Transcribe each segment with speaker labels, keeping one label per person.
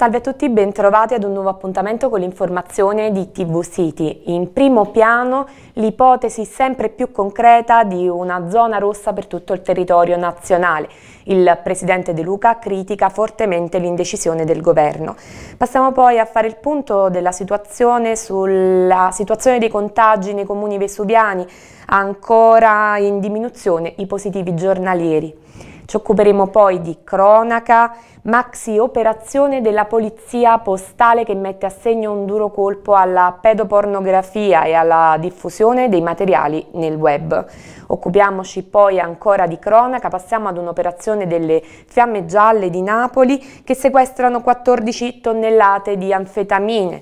Speaker 1: Salve a tutti, bentrovati ad un nuovo appuntamento con l'informazione di TV City. In primo piano l'ipotesi sempre più concreta di una zona rossa per tutto il territorio nazionale. Il presidente De Luca critica fortemente l'indecisione del governo. Passiamo poi a fare il punto della situazione sulla situazione dei contagi nei comuni vesuviani, ancora in diminuzione i positivi giornalieri. Ci occuperemo poi di cronaca, maxi operazione della polizia postale che mette a segno un duro colpo alla pedopornografia e alla diffusione dei materiali nel web. Occupiamoci poi ancora di cronaca, passiamo ad un'operazione delle Fiamme Gialle di Napoli che sequestrano 14 tonnellate di anfetamine.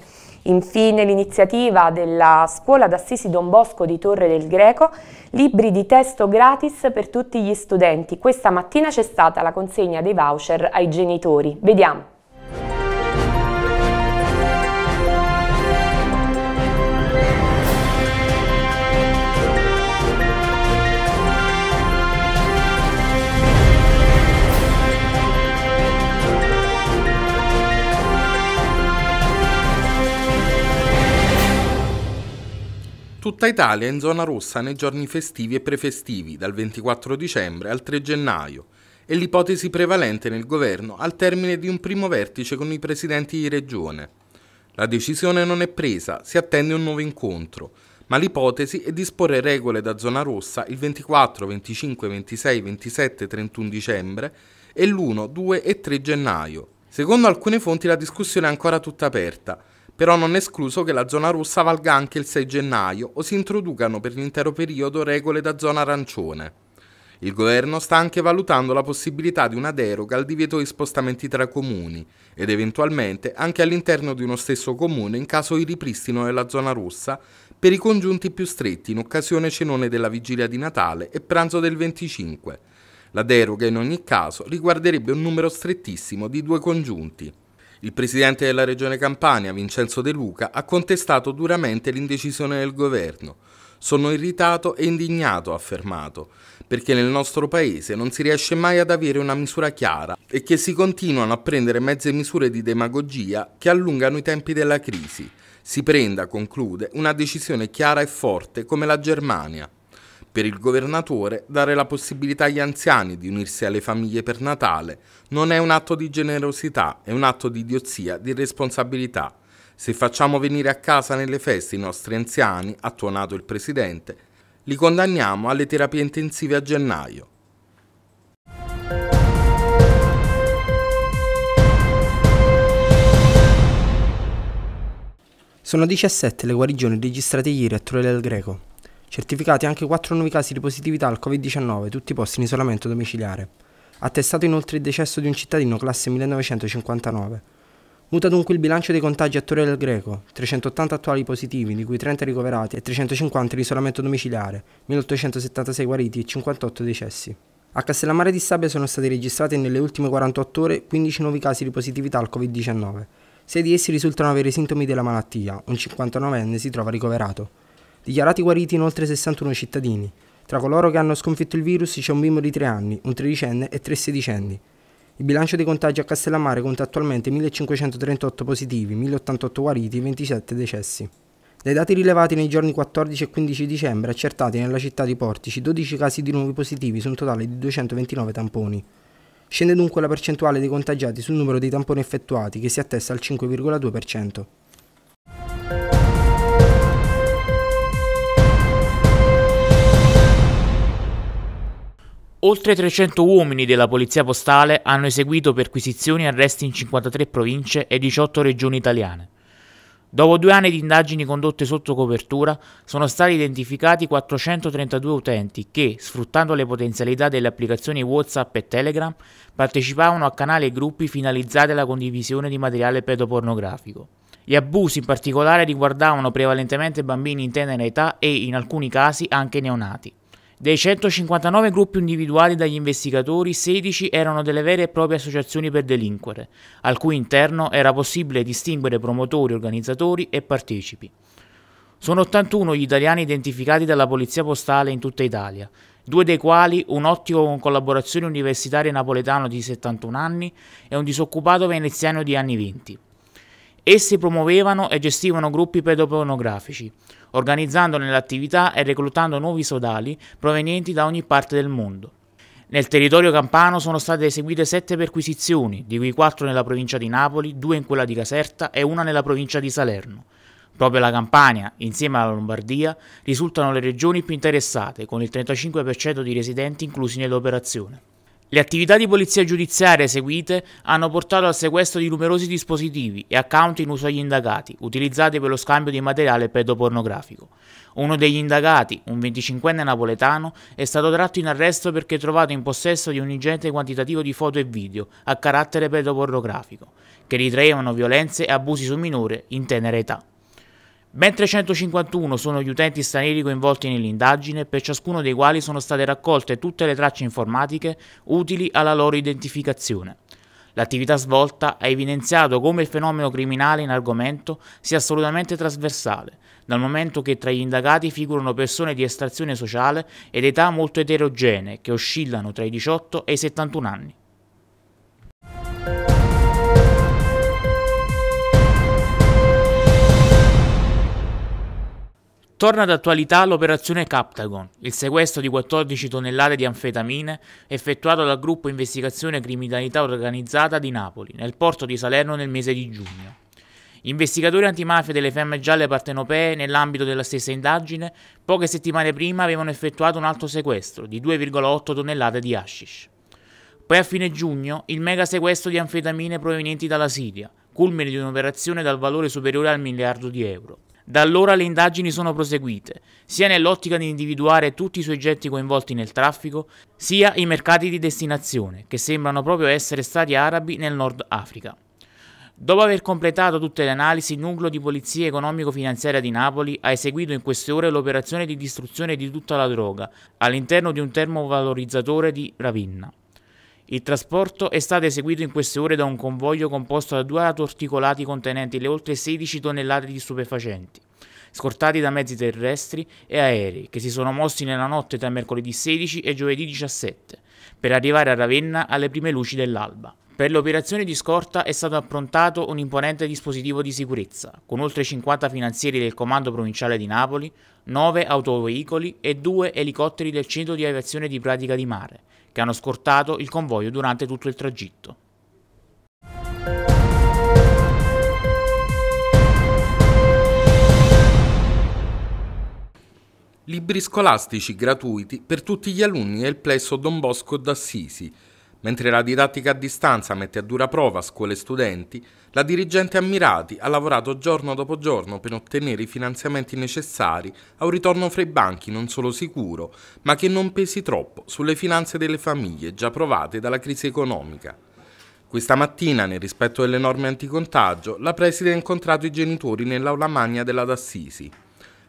Speaker 1: Infine l'iniziativa della Scuola d'Assisi Don Bosco di Torre del Greco, libri di testo gratis per tutti gli studenti. Questa mattina c'è stata la consegna dei voucher ai genitori. Vediamo.
Speaker 2: Tutta Italia è in zona rossa nei giorni festivi e prefestivi, dal 24 dicembre al 3 gennaio. e l'ipotesi prevalente nel governo al termine di un primo vertice con i presidenti di regione. La decisione non è presa, si attende un nuovo incontro, ma l'ipotesi è disporre regole da zona rossa il 24, 25, 26, 27, 31 dicembre e l'1, 2 e 3 gennaio. Secondo alcune fonti la discussione è ancora tutta aperta, però non è escluso che la zona rossa valga anche il 6 gennaio o si introducano per l'intero periodo regole da zona arancione. Il governo sta anche valutando la possibilità di una deroga al divieto di spostamenti tra comuni ed eventualmente anche all'interno di uno stesso comune in caso di ripristino della zona rossa per i congiunti più stretti in occasione cenone della vigilia di Natale e pranzo del 25. La deroga in ogni caso riguarderebbe un numero strettissimo di due congiunti. Il presidente della regione Campania, Vincenzo De Luca, ha contestato duramente l'indecisione del governo. Sono irritato e indignato, ha affermato, perché nel nostro paese non si riesce mai ad avere una misura chiara e che si continuano a prendere mezze misure di demagogia che allungano i tempi della crisi. Si prenda, conclude, una decisione chiara e forte come la Germania. Per il governatore, dare la possibilità agli anziani di unirsi alle famiglie per Natale non è un atto di generosità, è un atto di idiozia, di responsabilità. Se facciamo venire a casa nelle feste i nostri anziani, ha tuonato il Presidente, li condanniamo alle terapie intensive a gennaio.
Speaker 3: Sono 17 le guarigioni registrate ieri a Torre del Greco. Certificati anche 4 nuovi casi di positività al Covid-19, tutti posti in isolamento domiciliare. Attestato inoltre il decesso di un cittadino classe 1959. Muta dunque il bilancio dei contagi a Torre del Greco, 380 attuali positivi, di cui 30 ricoverati e 350 in isolamento domiciliare, 1876 guariti e 58 decessi. A Castellammare di Stabia sono stati registrati nelle ultime 48 ore 15 nuovi casi di positività al Covid-19. 6 di essi risultano avere sintomi della malattia, un 59enne si trova ricoverato. Dichiarati guariti inoltre 61 cittadini. Tra coloro che hanno sconfitto il virus c'è un bimbo di 3 anni, un tredicenne e 3 sedicenni. Il bilancio dei contagi a Castellammare conta attualmente 1538 positivi, 1088 guariti e 27 decessi. Dai dati rilevati nei giorni 14 e 15 dicembre, accertati nella città di Portici 12 casi di nuovi positivi su un totale di 229 tamponi. Scende dunque la percentuale dei contagiati sul numero dei tamponi effettuati, che si attesta al 5,2%.
Speaker 4: Oltre 300 uomini della Polizia Postale hanno eseguito perquisizioni e arresti in 53 province e 18 regioni italiane. Dopo due anni di indagini condotte sotto copertura, sono stati identificati 432 utenti che, sfruttando le potenzialità delle applicazioni WhatsApp e Telegram, partecipavano a canali e gruppi finalizzati alla condivisione di materiale pedopornografico. Gli abusi in particolare riguardavano prevalentemente bambini in tenera età e, in alcuni casi, anche neonati. Dei 159 gruppi individuali dagli investigatori, 16 erano delle vere e proprie associazioni per delinquere, al cui interno era possibile distinguere promotori, organizzatori e partecipi. Sono 81 gli italiani identificati dalla Polizia Postale in tutta Italia, due dei quali un ottimo con collaborazione universitaria napoletano di 71 anni e un disoccupato veneziano di anni 20. Essi promuovevano e gestivano gruppi pedopornografici, organizzandone l'attività e reclutando nuovi sodali provenienti da ogni parte del mondo. Nel territorio campano sono state eseguite sette perquisizioni, di cui quattro nella provincia di Napoli, due in quella di Caserta e una nella provincia di Salerno. Proprio la Campania, insieme alla Lombardia, risultano le regioni più interessate, con il 35% di residenti inclusi nell'operazione. Le attività di polizia giudiziaria eseguite hanno portato al sequestro di numerosi dispositivi e account in uso agli indagati, utilizzati per lo scambio di materiale pedopornografico. Uno degli indagati, un 25enne napoletano, è stato tratto in arresto perché trovato in possesso di un ingente quantitativo di foto e video a carattere pedopornografico, che ritraevano violenze e abusi su minore in tenera età. Ben 351 sono gli utenti stranieri coinvolti nell'indagine, per ciascuno dei quali sono state raccolte tutte le tracce informatiche utili alla loro identificazione. L'attività svolta ha evidenziato come il fenomeno criminale in argomento sia assolutamente trasversale, dal momento che tra gli indagati figurano persone di estrazione sociale ed età molto eterogenee che oscillano tra i 18 e i 71 anni. Torna d'attualità l'operazione Captagon, il sequestro di 14 tonnellate di anfetamine effettuato dal gruppo Investigazione Criminalità Organizzata di Napoli, nel porto di Salerno nel mese di giugno. Gli investigatori antimafia delle Femme Gialle partenopee, nell'ambito della stessa indagine, poche settimane prima avevano effettuato un altro sequestro di 2,8 tonnellate di hashish. Poi a fine giugno il mega sequestro di anfetamine provenienti dalla Siria, culmine di un'operazione dal valore superiore al miliardo di euro. Da allora le indagini sono proseguite, sia nell'ottica di individuare tutti i soggetti coinvolti nel traffico, sia i mercati di destinazione, che sembrano proprio essere stati arabi nel Nord Africa. Dopo aver completato tutte le analisi, il nucleo di polizia economico-finanziaria di Napoli ha eseguito in queste ore l'operazione di distruzione di tutta la droga all'interno di un termovalorizzatore di Ravinna. Il trasporto è stato eseguito in queste ore da un convoglio composto da due articolati contenenti le oltre 16 tonnellate di stupefacenti, scortati da mezzi terrestri e aerei che si sono mossi nella notte tra mercoledì 16 e giovedì 17, per arrivare a Ravenna alle prime luci dell'alba. Per le operazioni di scorta è stato approntato un imponente dispositivo di sicurezza, con oltre 50 finanzieri del Comando Provinciale di Napoli, 9 autoveicoli e 2 elicotteri del Centro di Aviazione di Pratica di Mare, che hanno scortato il convoglio durante tutto il tragitto.
Speaker 2: Libri scolastici gratuiti per tutti gli alunni del plesso Don Bosco d'Assisi – Mentre la didattica a distanza mette a dura prova scuole e studenti, la dirigente Ammirati ha lavorato giorno dopo giorno per ottenere i finanziamenti necessari a un ritorno fra i banchi non solo sicuro, ma che non pesi troppo sulle finanze delle famiglie già provate dalla crisi economica. Questa mattina, nel rispetto delle norme anticontagio, la preside ha incontrato i genitori nell'aula magna della D'Assisi.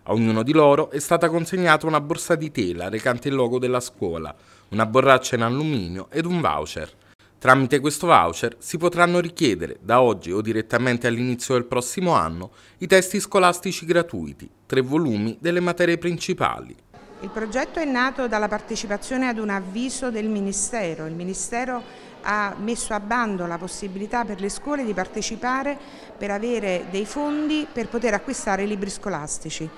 Speaker 2: A ognuno di loro è stata consegnata una borsa di tela recante il logo della scuola, una borraccia in alluminio ed un voucher. Tramite questo voucher si potranno richiedere, da oggi o direttamente all'inizio del prossimo anno, i testi scolastici gratuiti, tre volumi delle materie principali.
Speaker 5: Il progetto è nato dalla partecipazione ad un avviso del Ministero. Il Ministero ha messo a bando la possibilità per le scuole di partecipare per avere dei fondi per poter acquistare libri scolastici.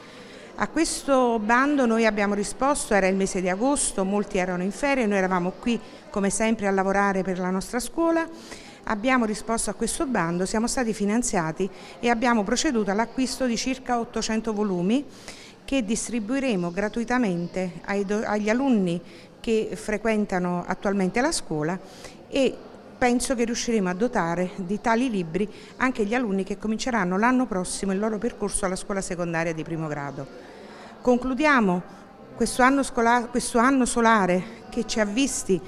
Speaker 5: A questo bando noi abbiamo risposto, era il mese di agosto, molti erano in ferie, noi eravamo qui come sempre a lavorare per la nostra scuola, abbiamo risposto a questo bando, siamo stati finanziati e abbiamo proceduto all'acquisto di circa 800 volumi che distribuiremo gratuitamente agli alunni che frequentano attualmente la scuola e penso che riusciremo a dotare di tali libri anche gli alunni che cominceranno l'anno prossimo il loro percorso alla scuola secondaria di primo grado. Concludiamo questo anno, scolare, questo anno solare che ci ha visti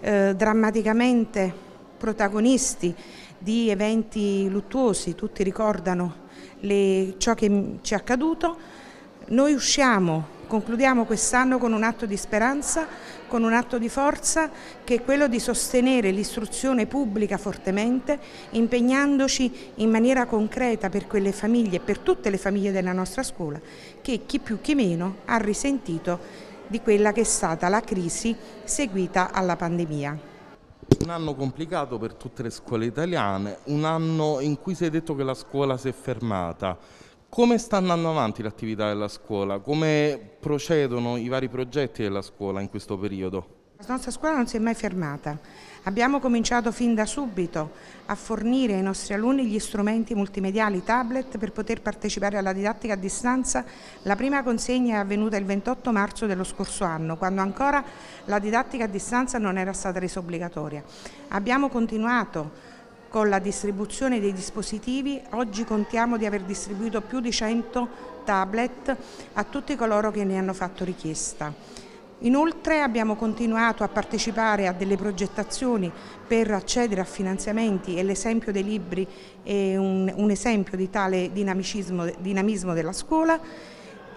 Speaker 5: eh, drammaticamente protagonisti di eventi luttuosi, tutti ricordano le, ciò che ci è accaduto, noi usciamo Concludiamo quest'anno con un atto di speranza, con un atto di forza che è quello di sostenere l'istruzione pubblica fortemente, impegnandoci in maniera concreta per quelle famiglie, per tutte le famiglie della nostra scuola, che chi più chi meno ha risentito di quella che è stata la crisi seguita alla pandemia.
Speaker 2: Un anno complicato per tutte le scuole italiane, un anno in cui si è detto che la scuola si è fermata. Come sta andando avanti l'attività della scuola? Come procedono i vari progetti della scuola in questo periodo?
Speaker 5: La nostra scuola non si è mai fermata. Abbiamo cominciato fin da subito a fornire ai nostri alunni gli strumenti multimediali, tablet, per poter partecipare alla didattica a distanza. La prima consegna è avvenuta il 28 marzo dello scorso anno, quando ancora la didattica a distanza non era stata resa obbligatoria. Abbiamo continuato con la distribuzione dei dispositivi oggi contiamo di aver distribuito più di 100 tablet a tutti coloro che ne hanno fatto richiesta. Inoltre abbiamo continuato a partecipare a delle progettazioni per accedere a finanziamenti e l'esempio dei libri è un, un esempio di tale dinamismo della scuola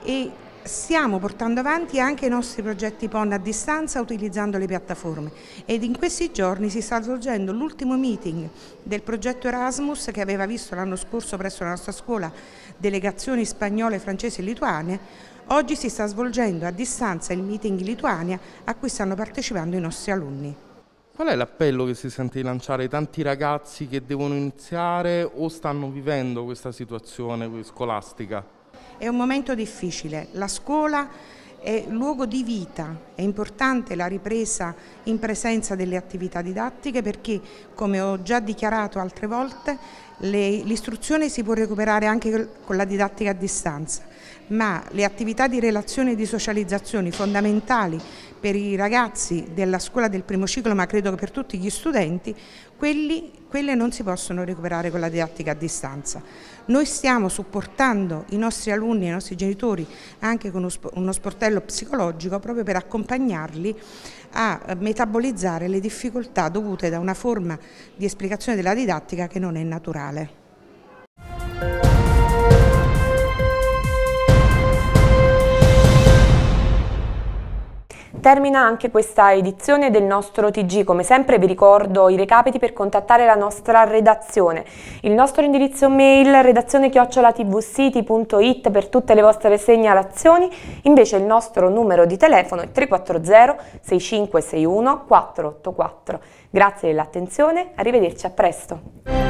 Speaker 5: e Stiamo portando avanti anche i nostri progetti PON a distanza utilizzando le piattaforme ed in questi giorni si sta svolgendo l'ultimo meeting del progetto Erasmus che aveva visto l'anno scorso presso la nostra scuola delegazioni spagnole, francesi e lituane. Oggi si sta svolgendo a distanza il meeting Lituania a cui stanno partecipando i nostri alunni.
Speaker 2: Qual è l'appello che si sente di lanciare ai tanti ragazzi che devono iniziare o stanno vivendo questa situazione scolastica?
Speaker 5: È un momento difficile. La scuola è luogo di vita, è importante la ripresa in presenza delle attività didattiche perché, come ho già dichiarato altre volte, l'istruzione si può recuperare anche con la didattica a distanza ma le attività di relazione e di socializzazione fondamentali per i ragazzi della scuola del primo ciclo, ma credo che per tutti gli studenti, quelli, quelle non si possono recuperare con la didattica a distanza. Noi stiamo supportando i nostri alunni e i nostri genitori anche con uno sportello psicologico proprio per accompagnarli a metabolizzare le difficoltà dovute da una forma di esplicazione della didattica che non è naturale.
Speaker 1: Termina anche questa edizione del nostro TG. Come sempre vi ricordo i recapiti per contattare la nostra redazione. Il nostro indirizzo mail redazione chiocciolatvcity.it per tutte le vostre segnalazioni. Invece il nostro numero di telefono è 340 6561 484. Grazie dell'attenzione, arrivederci a presto.